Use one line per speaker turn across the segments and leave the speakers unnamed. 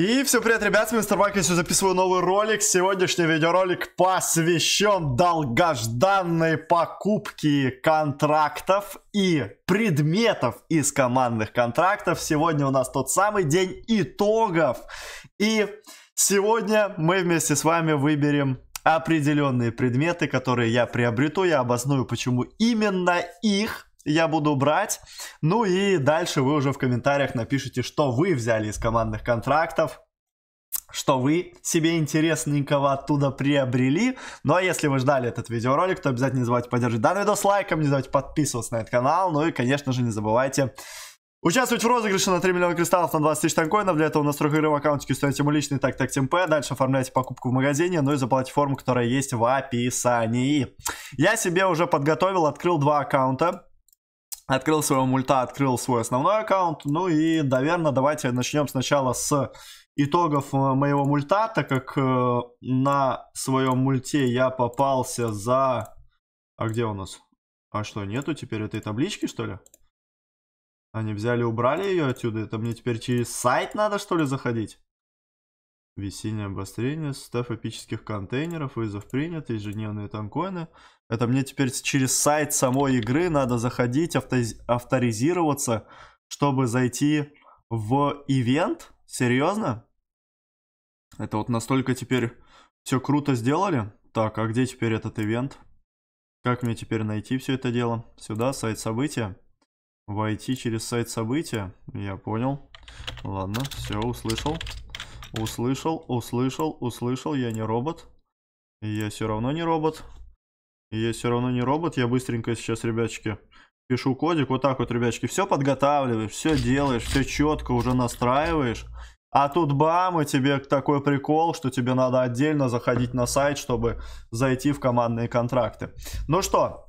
И всем привет, ребят, с вами Мистер Байк, я сегодня записываю новый ролик. Сегодняшний видеоролик посвящен долгожданной покупке контрактов и предметов из командных контрактов. Сегодня у нас тот самый день итогов. И сегодня мы вместе с вами выберем определенные предметы, которые я приобрету. Я обосную, почему именно их я буду брать. Ну и дальше вы уже в комментариях напишите, что вы взяли из командных контрактов, что вы себе интересненького оттуда приобрели. Ну а если вы ждали этот видеоролик, то обязательно не забывайте поддержать данный видос лайком, не забывайте подписываться на этот канал, ну и, конечно же, не забывайте Участвовать в розыгрыше на 3 миллиона кристаллов на 20 тысяч танкоинов. Для этого у нас игры в аккаунтике ставите ему личный так так МП. Дальше оформляйте покупку в магазине, ну и заплатите форму, которая есть в описании. Я себе уже подготовил, открыл два аккаунта. Открыл своего мульта, открыл свой основной аккаунт. Ну и, наверное, давайте начнем сначала с итогов э, моего мульта, так как э, на своем мульте я попался за... А где у нас? А что, нету теперь этой таблички, что ли? Они взяли, убрали ее отсюда. Это мне теперь через сайт надо, что ли, заходить? Весеннее обострение, состав эпических контейнеров, вызов принят, ежедневные танкоины. Это мне теперь через сайт самой игры надо заходить, авторизироваться, чтобы зайти в ивент? Серьезно? Это вот настолько теперь все круто сделали? Так, а где теперь этот ивент? Как мне теперь найти все это дело? Сюда, сайт события. Войти через сайт события. Я понял. Ладно, все, услышал. Услышал, услышал, услышал, я не робот. я все равно не робот. я все равно не робот. Я быстренько сейчас, ребячки, пишу кодик. Вот так вот, ребячки, все подготавливаешь, все делаешь, все четко уже настраиваешь. А тут бам, и тебе такой прикол, что тебе надо отдельно заходить на сайт, чтобы зайти в командные контракты. Ну что,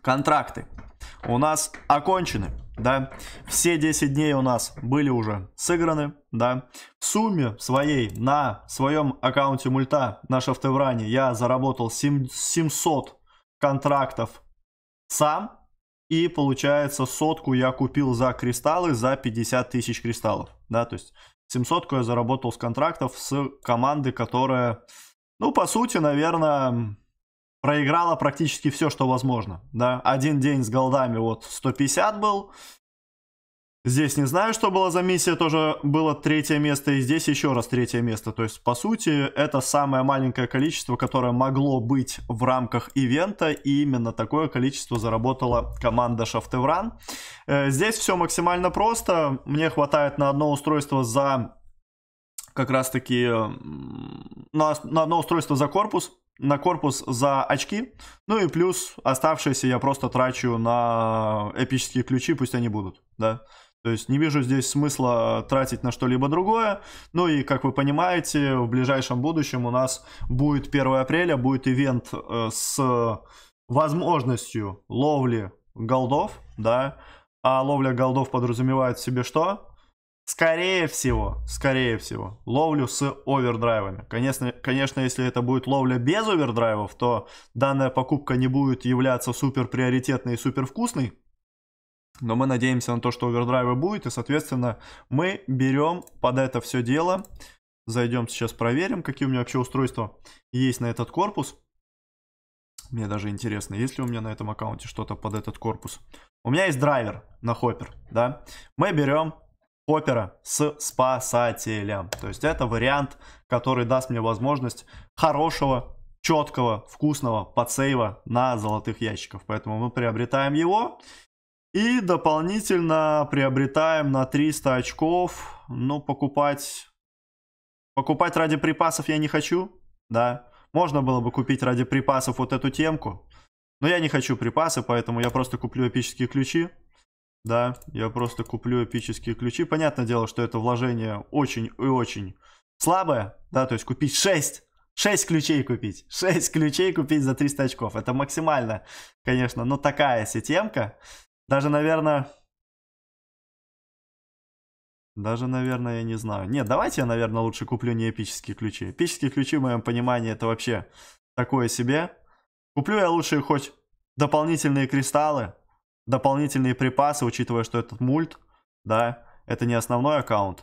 контракты у нас окончены да, все 10 дней у нас были уже сыграны, да, в сумме своей на своем аккаунте мульта на Шафтевране я заработал 700 контрактов сам, и получается сотку я купил за кристаллы за 50 тысяч кристаллов, да, то есть 700 я заработал с контрактов с команды, которая, ну, по сути, наверное, проиграла практически все, что возможно. Да? Один день с голдами вот 150 был. Здесь не знаю, что была за миссия, тоже было третье место, и здесь еще раз третье место. То есть, по сути, это самое маленькое количество, которое могло быть в рамках ивента, и именно такое количество заработала команда Шафтевран. Э, здесь все максимально просто, мне хватает на одно устройство за как раз таки на, на одно устройство за корпус, на корпус за очки. Ну и плюс оставшиеся я просто трачу на эпические ключи, пусть они будут, да. То есть не вижу здесь смысла тратить на что-либо другое. Ну и, как вы понимаете, в ближайшем будущем у нас будет 1 апреля, будет ивент э, с возможностью ловли голдов, да. А ловля голдов подразумевает в себе что? Скорее всего, скорее всего, ловлю с овердрайвами. Конечно, конечно, если это будет ловля без овердрайвов, то данная покупка не будет являться супер приоритетной и супер вкусной. Но мы надеемся на то, что овердрайвы будет, и, соответственно, мы берем под это все дело. Зайдем сейчас проверим, какие у меня вообще устройства есть на этот корпус. Мне даже интересно, есть ли у меня на этом аккаунте что-то под этот корпус. У меня есть драйвер на хоппер, да. Мы берем Хоппера с Спасателем. То есть это вариант, который даст мне возможность хорошего, четкого, вкусного подсейва на золотых ящиков. Поэтому мы приобретаем его. И дополнительно приобретаем на 300 очков. Ну, покупать... Покупать ради припасов я не хочу, да. Можно было бы купить ради припасов вот эту темку. Но я не хочу припасы, поэтому я просто куплю эпические ключи. Да, я просто куплю эпические ключи. Понятное дело, что это вложение очень и очень слабое, да, то есть купить 6, 6 ключей купить, 6 ключей купить за 300 очков. Это максимально, конечно, но такая сетемка. Даже, наверное, даже, наверное, я не знаю. Нет, давайте я, наверное, лучше куплю не эпические ключи. Эпические ключи, в моем понимании, это вообще такое себе. Куплю я лучше хоть дополнительные кристаллы, дополнительные припасы, учитывая, что этот мульт, да, это не основной аккаунт.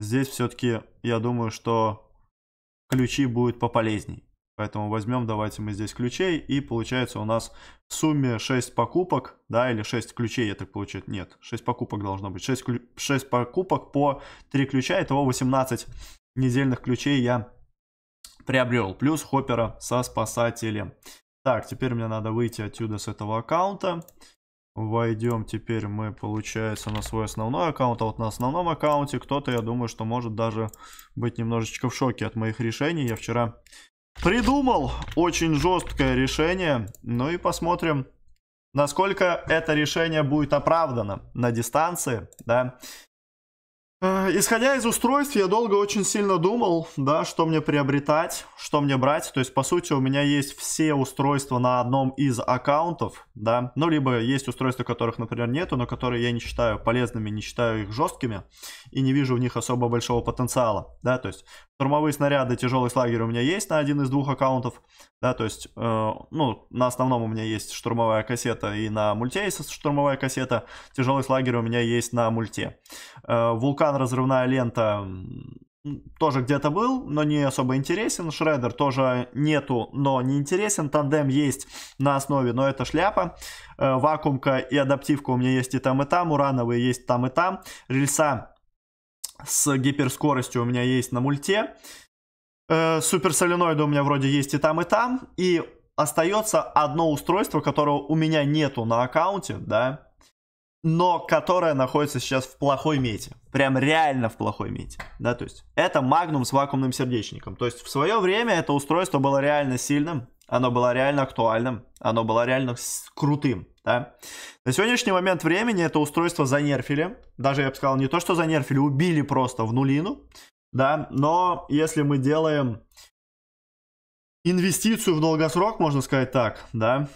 Здесь все-таки, я думаю, что ключи будут пополезней. Поэтому возьмем, давайте мы здесь ключей, и получается у нас в сумме 6 покупок, да, или 6 ключей, я так получаю, нет, 6 покупок должно быть, 6, клю... 6 покупок по 3 ключа, итого 18 недельных ключей я приобрел, плюс хоппера со спасателем. Так, теперь мне надо выйти отсюда с этого аккаунта, Войдем теперь мы, получается, на свой основной аккаунт. А вот на основном аккаунте кто-то, я думаю, что может даже быть немножечко в шоке от моих решений. Я вчера придумал очень жесткое решение. Ну и посмотрим, насколько это решение будет оправдано на дистанции, да. Э, исходя из устройств, я долго очень сильно думал, да, что мне приобретать, что мне брать. То есть, по сути, у меня есть все устройства на одном из аккаунтов, да. Ну, либо есть устройства, которых, например, нету, но которые я не считаю полезными, не считаю их жесткими и не вижу в них особо большого потенциала, да. То есть, Штурмовые снаряды тяжелый лагерь у меня есть на один из двух аккаунтов, да, то есть, э, ну, на основном у меня есть штурмовая кассета и на мульте есть штурмовая кассета, тяжелый лагерь у меня есть на мульте. Э, вулкан, разрывная лента, тоже где-то был, но не особо интересен. Шредер тоже нету, но не интересен. Тандем есть на основе, но это шляпа. Э, вакуумка и адаптивка у меня есть и там, и там. Урановые есть там, и там. Рельса с гиперскоростью у меня есть на мульте. Э, суперсоленоиды у меня вроде есть и там, и там. И остается одно устройство, которого у меня нету на аккаунте, да, но которое находится сейчас в плохой мете. Прям реально в плохой мете. Да, то есть это магнум с вакуумным сердечником. То есть в свое время это устройство было реально сильным, оно было реально актуальным, оно было реально крутым да. На сегодняшний момент времени это устройство занерфили, даже, я бы сказал, не то, что занерфили, убили просто в нулину, да, но если мы делаем инвестицию в долгосрок, можно сказать так, да,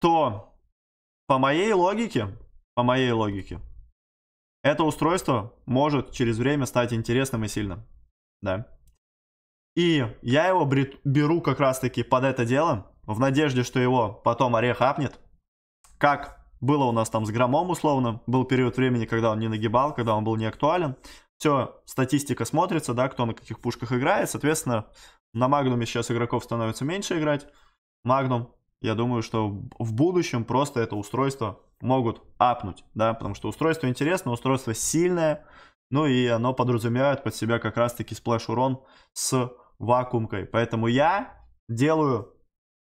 то по моей логике, по моей логике, это устройство может через время стать интересным и сильным, да. И я его беру как раз-таки под это дело, в надежде, что его потом орех апнет, как было у нас там с громом условно, был период времени, когда он не нагибал, когда он был не актуален. Все, статистика смотрится, да, кто на каких пушках играет. Соответственно, на Магнуме сейчас игроков становится меньше играть. Магнум, я думаю, что в будущем просто это устройство могут апнуть, да, потому что устройство интересное, устройство сильное, ну и оно подразумевает под себя как раз-таки сплэш урон с вакуумкой. Поэтому я делаю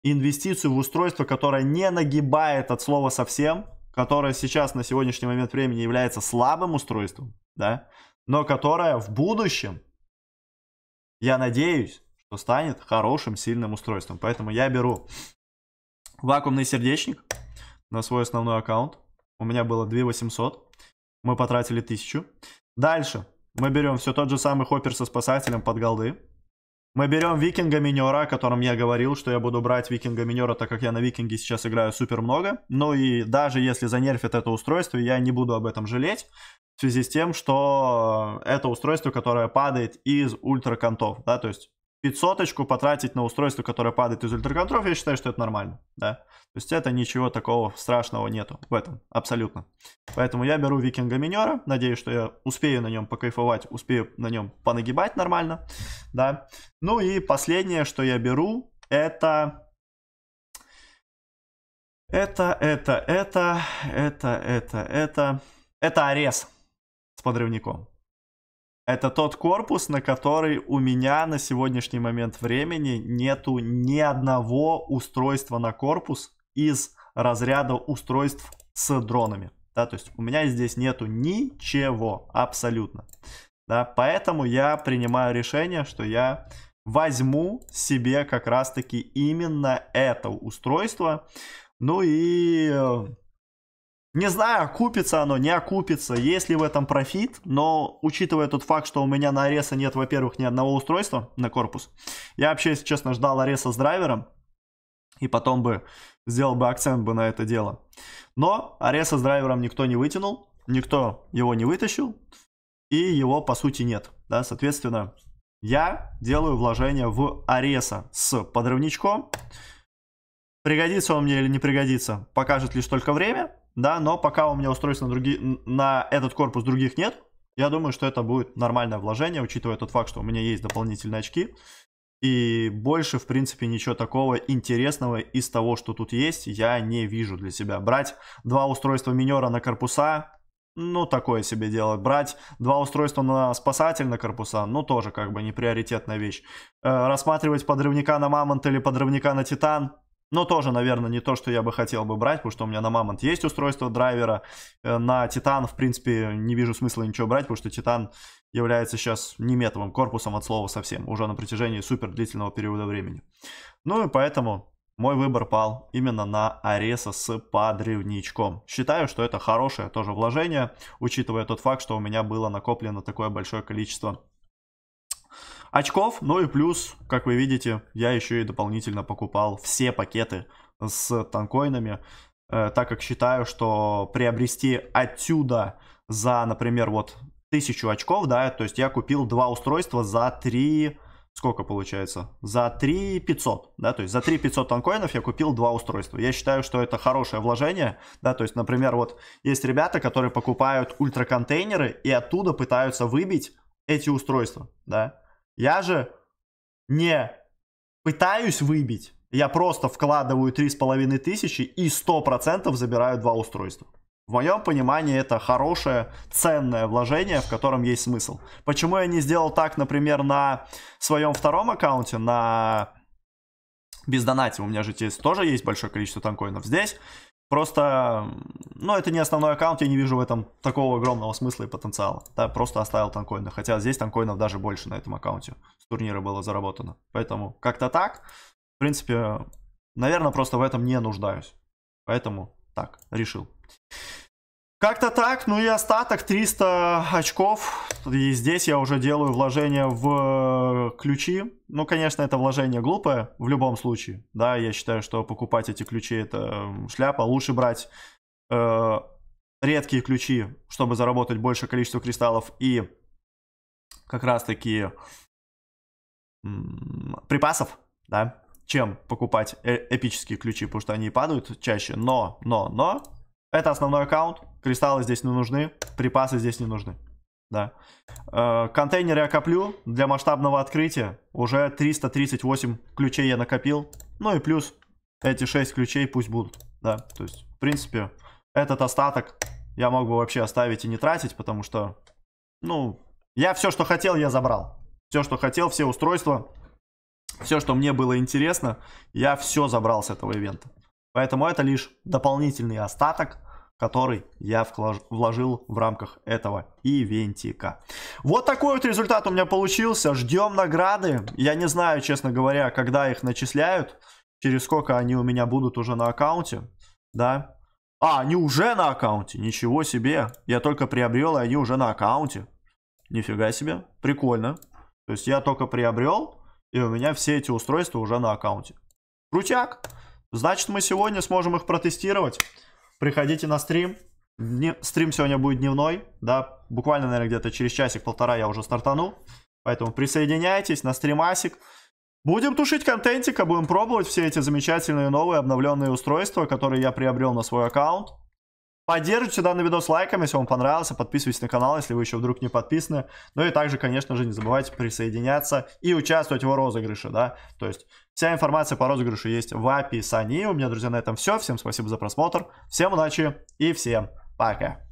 инвестицию в устройство, которое не нагибает от слова совсем, которое сейчас на сегодняшний момент времени является слабым устройством, да, но которое в будущем, я надеюсь, что станет хорошим, сильным устройством. Поэтому я беру вакуумный сердечник на свой основной аккаунт. У меня было 2800. Мы потратили 1000. Дальше мы берем все тот же самый хоппер со спасателем под голды. Мы берем викинга минера, о котором я говорил, что я буду брать викинга минера, так как я на викинге сейчас играю супер много. Ну и даже если занерфит это устройство, я не буду об этом жалеть. В связи с тем, что это устройство, которое падает из ультракантов, да, то есть 500 потратить на устройство, которое падает из ультраконтров, я считаю, что это нормально, да. То есть это ничего такого страшного нету в этом, абсолютно. Поэтому я беру Викинга Минера, надеюсь, что я успею на нем покайфовать, успею на нем понагибать нормально, да. Ну и последнее, что я беру, это... Это, это, это, это, это, это... Это Арес с подрывником. Это тот корпус, на который у меня на сегодняшний момент времени нету ни одного устройства на корпус из разряда устройств с дронами. Да, то есть у меня здесь нету ничего абсолютно. Да, поэтому я принимаю решение, что я возьму себе как раз таки именно это устройство. Ну и э, не знаю, окупится оно, не окупится, есть ли в этом профит, но учитывая тот факт, что у меня на Ареса нет, во-первых, ни одного устройства на корпус, я вообще, если честно, ждал Ареса с драйвером, и потом бы сделал бы акцент бы на это дело. Но Ареса с драйвером никто не вытянул, никто его не вытащил, и его, по сути, нет. Да, соответственно, я делаю вложение в Ареса с подрывничком. Пригодится он мне или не пригодится, покажет лишь только время, да, но пока у меня устройств на, други... на этот корпус других нет, я думаю, что это будет нормальное вложение, учитывая тот факт, что у меня есть дополнительные очки. И больше, в принципе, ничего такого интересного из того, что тут есть, я не вижу для себя. Брать два устройства минера на корпуса, ну, такое себе дело. Брать два устройства на спасатель на корпуса, ну, тоже как бы не приоритетная вещь. Э, рассматривать подрывника на мамонт или подрывника на титан, но тоже, наверное, не то, что я бы хотел бы брать, потому что у меня на Мамонт есть устройство драйвера. Э, на Титан, в принципе, не вижу смысла ничего брать, потому что Титан является сейчас не метовым корпусом от слова совсем, уже на протяжении супер длительного периода времени. Ну и поэтому мой выбор пал именно на Ареса с подрывничком. Считаю, что это хорошее тоже вложение, учитывая тот факт, что у меня было накоплено такое большое количество очков. Ну и плюс, как вы видите, я еще и дополнительно покупал все пакеты с танкоинами, э, так как считаю, что приобрести отсюда за, например, вот тысячу очков, да, то есть я купил два устройства за 3, сколько получается, за 3 500, да, то есть за 3 500 танкоинов я купил два устройства. Я считаю, что это хорошее вложение, да, то есть, например, вот есть ребята, которые покупают ультраконтейнеры и оттуда пытаются выбить эти устройства, да, я же не пытаюсь выбить, я просто вкладываю тысячи и 100% забираю два устройства. В моем понимании это хорошее, ценное вложение, в котором есть смысл. Почему я не сделал так, например, на своем втором аккаунте, на бездонате, у меня же здесь тоже есть большое количество танкоинов. Здесь Просто, ну, это не основной аккаунт, я не вижу в этом такого огромного смысла и потенциала. Да, просто оставил танкоина. Хотя здесь танкоинов даже больше на этом аккаунте с турнира было заработано. Поэтому как-то так. В принципе, наверное, просто в этом не нуждаюсь. Поэтому так, решил. Как-то так, ну и остаток 300 очков. И здесь я уже делаю вложение в э, ключи. Ну, конечно, это вложение глупое в любом случае. Да, я считаю, что покупать эти ключи это эм, шляпа. Лучше брать э, редкие ключи, чтобы заработать большее количество кристаллов и как раз-таки припасов, да, чем покупать э эпические ключи, потому что они падают чаще. Но, но, но, это основной аккаунт. Кристаллы здесь не нужны. Припасы здесь не нужны. Да. Э, контейнеры я коплю. Для масштабного открытия уже 338 ключей я накопил. Ну и плюс эти 6 ключей пусть будут. Да, то есть, в принципе, этот остаток я мог бы вообще оставить и не тратить, потому что, ну, я все, что хотел, я забрал. Все, что хотел, все устройства, все, что мне было интересно, я все забрал с этого ивента. Поэтому это лишь дополнительный остаток, который я вложил в рамках этого ивентика. Вот такой вот результат у меня получился. Ждем награды. Я не знаю, честно говоря, когда их начисляют. Через сколько они у меня будут уже на аккаунте. Да. А, они уже на аккаунте. Ничего себе. Я только приобрел, и они уже на аккаунте. Нифига себе. Прикольно. То есть я только приобрел, и у меня все эти устройства уже на аккаунте. Крутяк. Значит, мы сегодня сможем их протестировать. Приходите на стрим. Дни... Стрим сегодня будет дневной, да, буквально, наверное, где-то через часик-полтора я уже стартану. Поэтому присоединяйтесь на стримасик. Будем тушить контентика, будем пробовать все эти замечательные новые обновленные устройства, которые я приобрел на свой аккаунт. Поддержите данный видос лайком, если вам понравился, подписывайтесь на канал, если вы еще вдруг не подписаны. Ну и также, конечно же, не забывайте присоединяться и участвовать в розыгрыше, да, то есть Вся информация по розыгрышу есть в описании. У меня, друзья, на этом все. Всем спасибо за просмотр. Всем удачи и всем пока.